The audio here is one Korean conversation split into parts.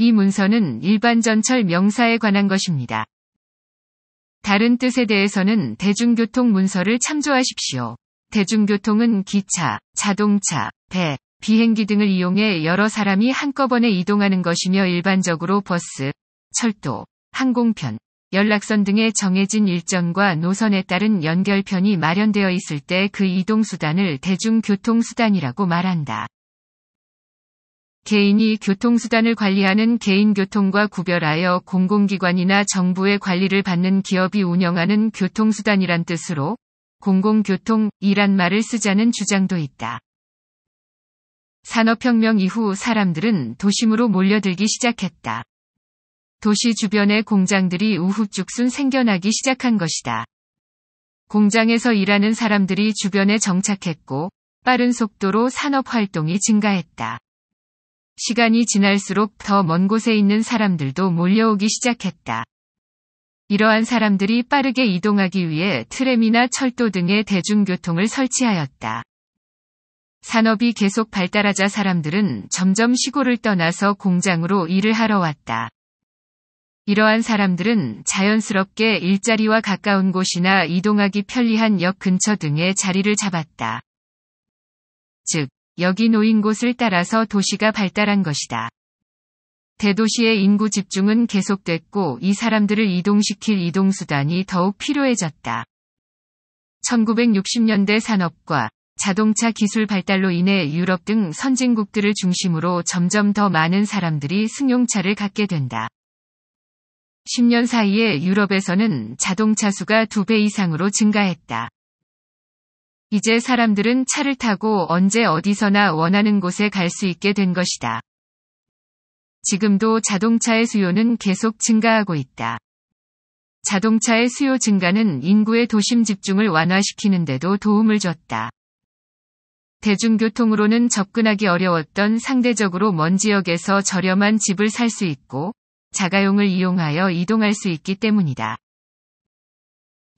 이 문서는 일반 전철 명사에 관한 것입니다. 다른 뜻에 대해서는 대중교통 문서를 참조하십시오. 대중교통은 기차, 자동차, 배, 비행기 등을 이용해 여러 사람이 한꺼번에 이동하는 것이며 일반적으로 버스, 철도, 항공편, 연락선 등의 정해진 일정과 노선에 따른 연결편이 마련되어 있을 때 그 이동수단을 대중교통수단이라고 말한다. 개인이 교통수단을 관리하는 개인교통과 구별하여 공공기관이나 정부의 관리를 받는 기업이 운영하는 교통수단이란 뜻으로 공공교통이란 말을 쓰자는 주장도 있다. 산업혁명 이후 사람들은 도심으로 몰려들기 시작했다. 도시 주변의 공장들이 우후죽순 생겨나기 시작한 것이다. 공장에서 일하는 사람들이 주변에 정착했고 빠른 속도로 산업 활동이 증가했다. 시간이 지날수록 더 먼 곳에 있는 사람들도 몰려오기 시작했다. 이러한 사람들이 빠르게 이동하기 위해 트램이나 철도 등의 대중교통을 설치하였다. 산업이 계속 발달하자 사람들은 점점 시골을 떠나서 공장으로 일을 하러 왔다. 이러한 사람들은 자연스럽게 일자리와 가까운 곳이나 이동하기 편리한 역 근처 등의 자리를 잡았다. 즉, 여기 놓인 곳을 따라서 도시가 발달한 것이다. 대도시의 인구 집중은 계속됐고 이 사람들을 이동시킬 이동수단이 더욱 필요해졌다. 1960년대 산업과 자동차 기술 발달로 인해 유럽 등 선진국들을 중심으로 점점 더 많은 사람들이 승용차를 갖게 된다. 10년 사이에 유럽에서는 자동차 수가 2배 이상으로 증가했다. 이제 사람들은 차를 타고 언제 어디서나 원하는 곳에 갈 수 있게 된 것이다. 지금도 자동차의 수요는 계속 증가하고 있다. 자동차의 수요 증가는 인구의 도심 집중을 완화시키는데도 도움을 줬다. 대중교통으로는 접근하기 어려웠던 상대적으로 먼 지역에서 저렴한 집을 살 수 있고 자가용을 이용하여 이동할 수 있기 때문이다.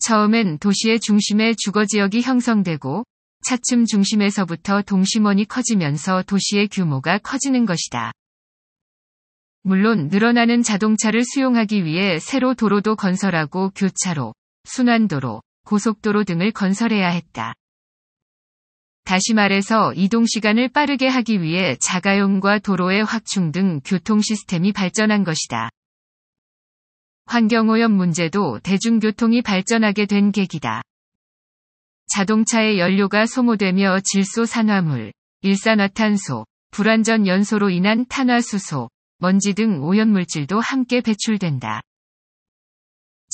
처음엔 도시의 중심에 주거지역이 형성되고 차츰 중심에서부터 동심원이 커지면서 도시의 규모가 커지는 것이다. 물론 늘어나는 자동차를 수용하기 위해 새로 도로도 건설하고 교차로, 순환도로, 고속도로 등을 건설해야 했다. 다시 말해서 이동 시간을 빠르게 하기 위해 자가용과 도로의 확충 등 교통 시스템이 발전한 것이다. 환경오염 문제도 대중교통이 발전하게 된 계기다. 자동차의 연료가 소모되며 질소 산화물, 일산화탄소, 불완전 연소로 인한 탄화수소, 먼지 등 오염물질도 함께 배출된다.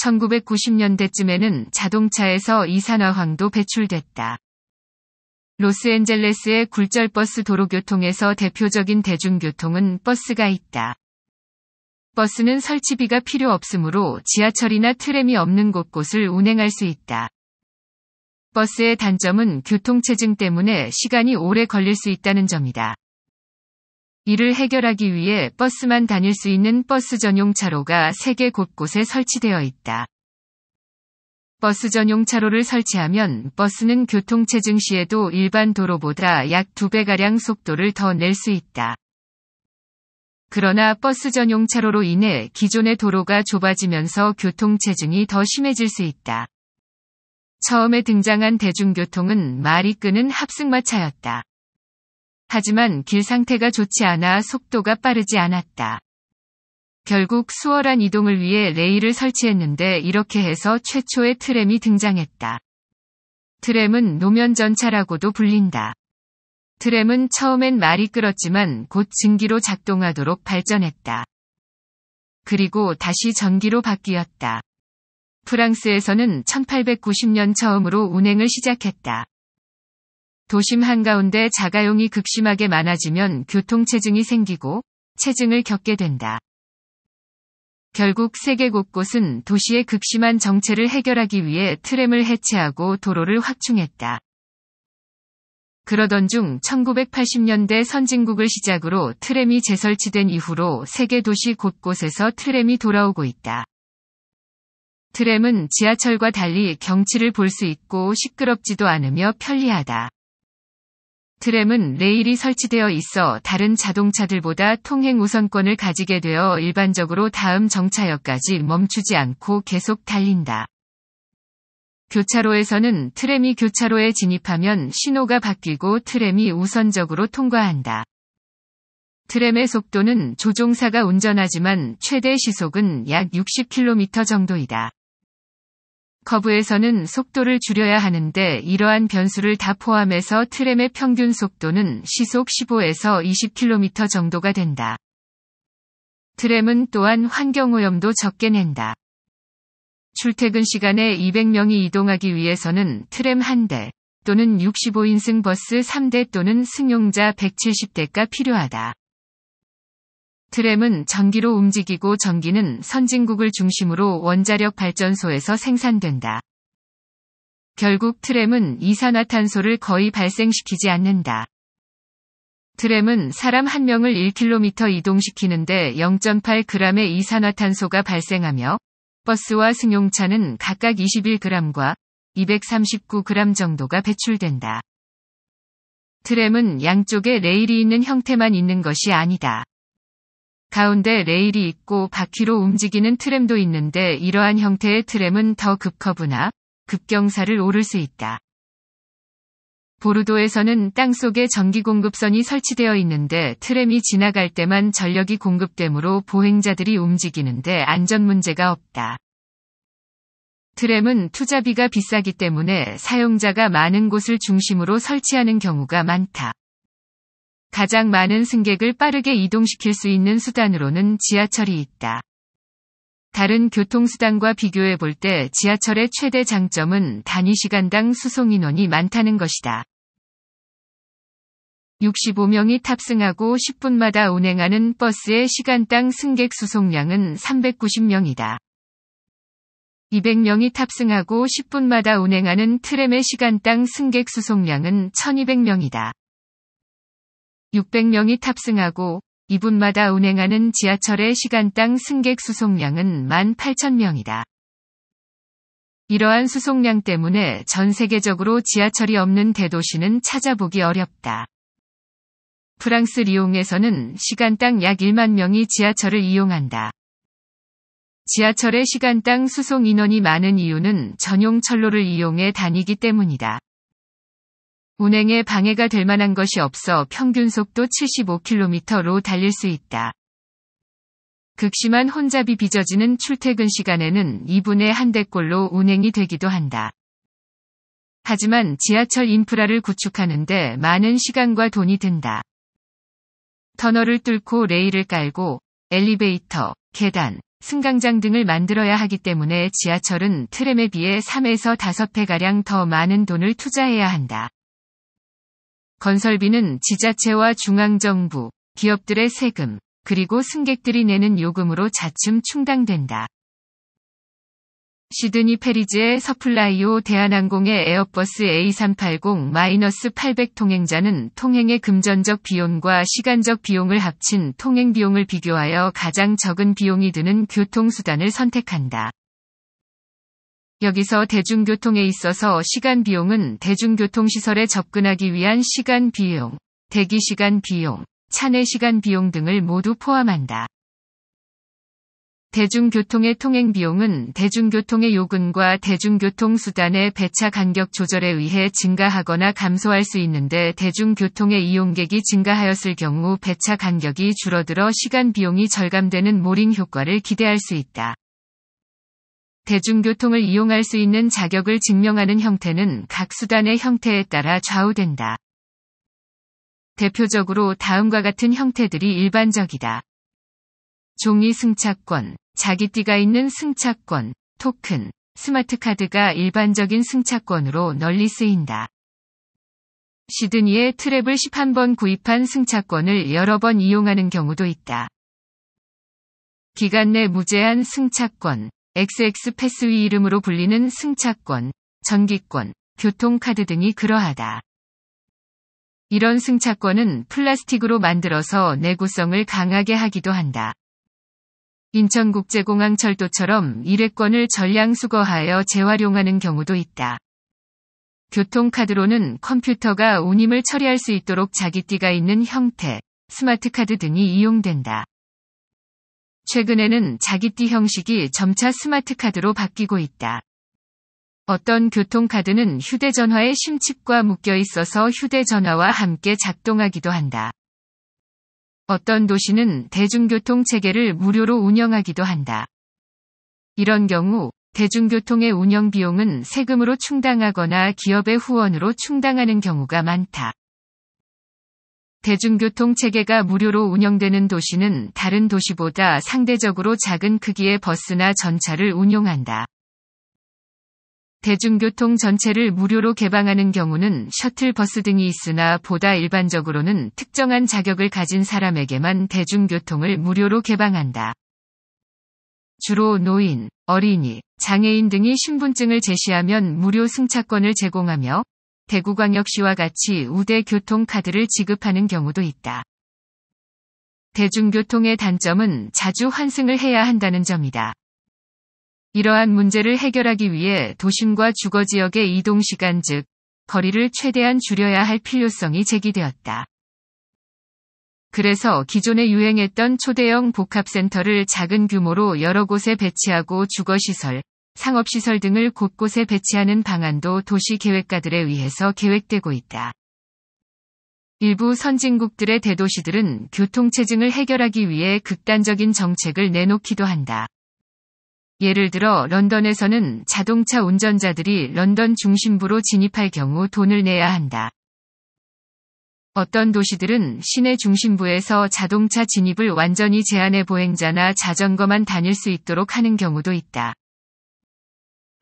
1990년대쯤에는 자동차에서 이산화황도 배출됐다. 로스앤젤레스의 굴절버스 도로교통에서 대표적인 대중교통은 버스가 있다. 버스는 설치비가 필요 없으므로 지하철이나 트램이 없는 곳곳을 운행할 수 있다. 버스의 단점은 교통체증 때문에 시간이 오래 걸릴 수 있다는 점이다. 이를 해결하기 위해 버스만 다닐 수 있는 버스 전용 차로가 세계 곳곳에 설치되어 있다. 버스 전용 차로를 설치하면 버스는 교통체증 시에도 일반 도로보다 약 2배가량 속도를 더 낼 수 있다. 그러나 버스 전용 차로로 인해 기존의 도로가 좁아지면서 교통체증이 더 심해질 수 있다. 처음에 등장한 대중교통은 말이 끄는 합승마차였다. 하지만 길 상태가 좋지 않아 속도가 빠르지 않았다. 결국 수월한 이동을 위해 레일을 설치했는데 이렇게 해서 최초의 트램이 등장했다. 트램은 노면 전차라고도 불린다. 트램은 처음엔 말이 끌었지만 곧 증기로 작동하도록 발전했다. 그리고 다시 전기로 바뀌었다. 프랑스에서는 1890년 처음으로 운행을 시작했다. 도심 한가운데 자가용이 극심하게 많아지면 교통체증이 생기고 체증을 겪게 된다. 결국 세계 곳곳은 도시의 극심한 정체를 해결하기 위해 트램을 해체하고 도로를 확충했다. 그러던 중 1980년대 선진국을 시작으로 트램이 재설치된 이후로 세계 도시 곳곳에서 트램이 돌아오고 있다. 트램은 지하철과 달리 경치를 볼 수 있고 시끄럽지도 않으며 편리하다. 트램은 레일이 설치되어 있어 다른 자동차들보다 통행 우선권을 가지게 되어 일반적으로 다음 정차역까지 멈추지 않고 계속 달린다. 교차로에서는 트램이 교차로에 진입하면 신호가 바뀌고 트램이 우선적으로 통과한다. 트램의 속도는 조종사가 운전하지만 최대 시속은 약 60km 정도이다. 커브에서는 속도를 줄여야 하는데 이러한 변수를 다 포함해서 트램의 평균 속도는 시속 15에서 20km 정도가 된다. 트램은 또한 환경오염도 적게 낸다. 출퇴근 시간에 200명이 이동하기 위해서는 트램 1대 또는 65인승 버스 3대 또는 승용자 170대가 필요하다. 트램은 전기로 움직이고 전기는 선진국을 중심으로 원자력 발전소에서 생산된다. 결국 트램은 이산화탄소를 거의 발생시키지 않는다. 트램은 사람 한 명을 1km 이동시키는데 0.8g의 이산화탄소가 발생하며 버스와 승용차는 각각 21g과 239g 정도가 배출된다. 트램은 양쪽에 레일이 있는 형태만 있는 것이 아니다. 가운데 레일이 있고 바퀴로 움직이는 트램도 있는데 이러한 형태의 트램은 더 급커브나 급경사를 오를 수 있다. 보르도에서는 땅속에 전기 공급선이 설치되어 있는데 트램이 지나갈 때만 전력이 공급되므로 보행자들이 움직이는데 안전 문제가 없다. 트램은 투자비가 비싸기 때문에 사용자가 많은 곳을 중심으로 설치하는 경우가 많다. 가장 많은 승객을 빠르게 이동시킬 수 있는 수단으로는 지하철이 있다. 다른 교통수단과 비교해 볼 때 지하철의 최대 장점은 단위 시간당 수송 인원이 많다는 것이다. 65명이 탑승하고 10분마다 운행하는 버스의 시간당 승객 수송량은 390명이다. 200명이 탑승하고 10분마다 운행하는 트램의 시간당 승객 수송량은 1200명이다. 600명이 탑승하고 2분마다 운행하는 지하철의 시간당 승객 수송량은 18,000명이다. 이러한 수송량 때문에 전 세계적으로 지하철이 없는 대도시는 찾아보기 어렵다. 프랑스 리옹에서는 시간당 약 1만 명이 지하철을 이용한다. 지하철의 시간당 수송 인원이 많은 이유는 전용 철로를 이용해 다니기 때문이다. 운행에 방해가 될 만한 것이 없어 평균 속도 75km로 달릴 수 있다. 극심한 혼잡이 빚어지는 출퇴근 시간에는 2분의 한 대꼴로 운행이 되기도 한다. 하지만 지하철 인프라를 구축하는데 많은 시간과 돈이 든다. 터널을 뚫고 레일을 깔고 엘리베이터, 계단, 승강장 등을 만들어야 하기 때문에 지하철은 트램에 비해 3에서 5배가량 더 많은 돈을 투자해야 한다. 건설비는 지자체와 중앙정부, 기업들의 세금, 그리고 승객들이 내는 요금으로 자춤 충당된다. 시드니 페리즈의 서플라이오 대한항공의 에어버스 A380-800 통행자는 통행의 금전적 비용과 시간적 비용을 합친 통행 비용을 비교하여 가장 적은 비용이 드는 교통수단을 선택한다. 여기서 대중교통에 있어서 시간 비용은 대중교통시설에 접근하기 위한 시간 비용, 대기시간 비용, 차내 시간 비용 등을 모두 포함한다. 대중교통의 통행 비용은 대중교통의 요금과 대중교통수단의 배차 간격 조절에 의해 증가하거나 감소할 수 있는데 대중교통의 이용객이 증가하였을 경우 배차 간격이 줄어들어 시간 비용이 절감되는 모링 효과를 기대할 수 있다. 대중교통을 이용할 수 있는 자격을 증명하는 형태는 각 수단의 형태에 따라 좌우된다. 대표적으로 다음과 같은 형태들이 일반적이다. 종이 승차권, 자기띠가 있는 승차권, 토큰, 스마트카드가 일반적인 승차권으로 널리 쓰인다. 시드니의 트랩을 11번 구입한 승차권을 여러 번 이용하는 경우도 있다. 기간 내 무제한 승차권, XX 패스위 이름으로 불리는 승차권, 전기권, 교통카드 등이 그러하다. 이런 승차권은 플라스틱으로 만들어서 내구성을 강하게 하기도 한다. 인천국제공항 철도처럼 일회권을 전량 수거하여 재활용하는 경우도 있다. 교통카드로는 컴퓨터가 운임을 처리할 수 있도록 자기 띠가 있는 형태, 스마트카드 등이 이용된다. 최근에는 자기띠 형식이 점차 스마트카드로 바뀌고 있다. 어떤 교통카드는 휴대전화에 심칩과 묶여 있어서 휴대전화와 함께 작동하기도 한다. 어떤 도시는 대중교통 체계를 무료로 운영하기도 한다. 이런 경우 대중교통의 운영 비용은 세금으로 충당하거나 기업의 후원으로 충당하는 경우가 많다. 대중교통 체계가 무료로 운영되는 도시는 다른 도시보다 상대적으로 작은 크기의 버스나 전차를 운용한다. 대중교통 전체를 무료로 개방하는 경우는 셔틀버스 등이 있으나 보다 일반적으로는 특정한 자격을 가진 사람에게만 대중교통을 무료로 개방한다. 주로 노인, 어린이, 장애인 등이 신분증을 제시하면 무료 승차권을 제공하며 대구광역시와 같이 우대 교통카드를 지급하는 경우도 있다. 대중교통의 단점은 자주 환승을 해야 한다는 점이다. 이러한 문제를 해결하기 위해 도심과 주거 지역의 이동 시간 즉 거리를 최대한 줄여야 할 필요성이 제기되었다. 그래서 기존에 유행했던 초대형 복합센터를 작은 규모로 여러 곳에 배치하고 주거시설, 상업시설 등을 곳곳에 배치하는 방안도 도시계획가들에 의해서 계획되고 있다. 일부 선진국들의 대도시들은 교통체증을 해결하기 위해 극단적인 정책을 내놓기도 한다. 예를 들어 런던에서는 자동차 운전자들이 런던 중심부로 진입할 경우 돈을 내야 한다. 어떤 도시들은 시내 중심부에서 자동차 진입을 완전히 제한해 보행자나 자전거만 다닐 수 있도록 하는 경우도 있다.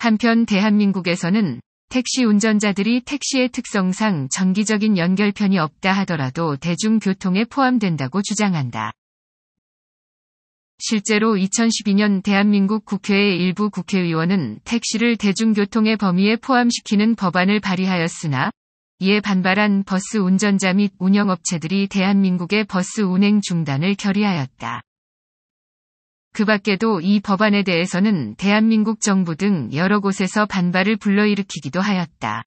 한편 대한민국에서는 택시 운전자들이 택시의 특성상 정기적인 연결편이 없다 하더라도 대중교통에 포함된다고 주장한다. 실제로 2012년 대한민국 국회의 일부 국회의원은 택시를 대중교통의 범위에 포함시키는 법안을 발의하였으나 이에 반발한 버스 운전자 및 운영업체들이 대한민국의 버스 운행 중단을 결의하였다. 그 밖에도 이 법안에 대해서는 대한민국 정부 등 여러 곳에서 반발을 불러일으키기도 하였다.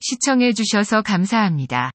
시청해 주셔서 감사합니다.